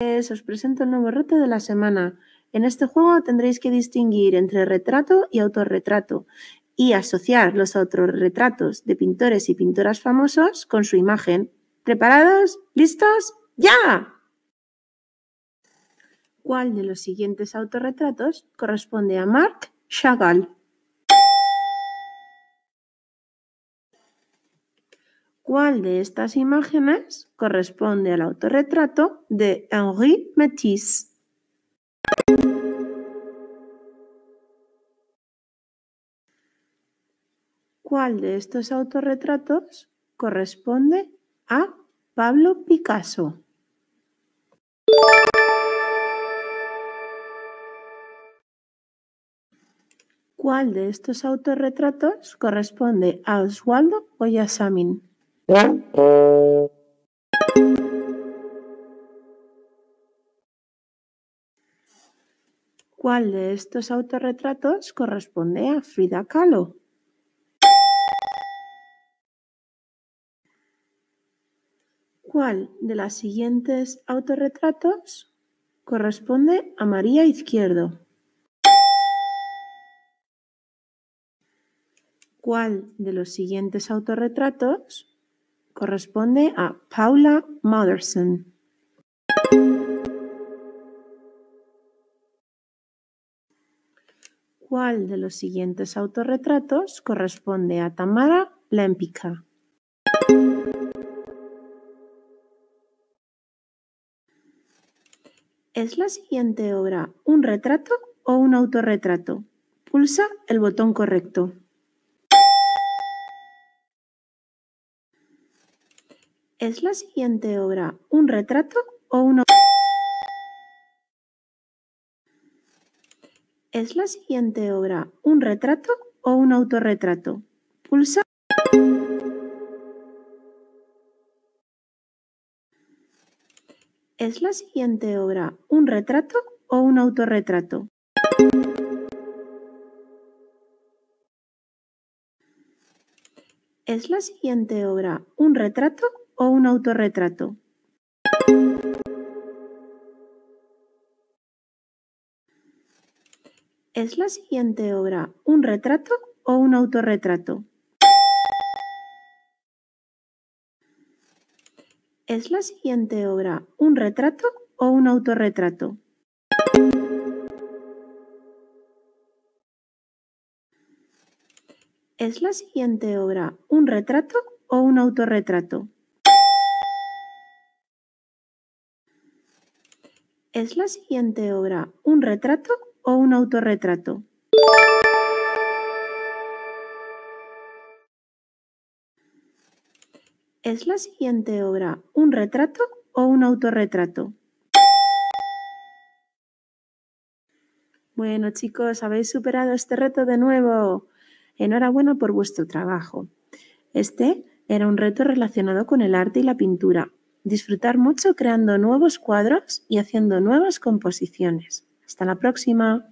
Pues, os presento el nuevo reto de la semana. En este juego tendréis que distinguir entre retrato y autorretrato y asociar los autorretratos de pintores y pintoras famosos con su imagen. ¿Preparados? ¿Listos? ¡Ya! ¿Cuál de los siguientes autorretratos corresponde a Marc Chagall? cuál de estas imágenes corresponde al autorretrato de Henri Matisse. ¿Cuál de estos autorretratos corresponde a Pablo Picasso? ¿Cuál de estos autorretratos corresponde a Oswaldo Oyasamin? ¿Cuál de estos autorretratos corresponde a Frida Kahlo? ¿Cuál de las siguientes autorretratos corresponde a María Izquierdo? ¿Cuál de los siguientes autorretratos corresponde a Paula Motherson. ¿Cuál de los siguientes autorretratos corresponde a Tamara Lempica? ¿Es la siguiente obra un retrato o un autorretrato? Pulsa el botón correcto. ¿Es la siguiente obra un retrato o autorretrato? ¿Es la siguiente obra un retrato o un autorretrato? Pulsa ¿Es la siguiente obra un retrato o un autorretrato? ¿Es la siguiente obra un retrato o un autorretrato. ¿Es la siguiente obra un retrato o un autorretrato? ¿Es la siguiente obra un retrato o un autorretrato? ¿Es la siguiente obra un retrato o un autorretrato? ¿Es la siguiente obra un retrato o un autorretrato? ¿Es la siguiente obra un retrato o un autorretrato? Bueno chicos, habéis superado este reto de nuevo. Enhorabuena por vuestro trabajo. Este era un reto relacionado con el arte y la pintura disfrutar mucho creando nuevos cuadros y haciendo nuevas composiciones. Hasta la próxima.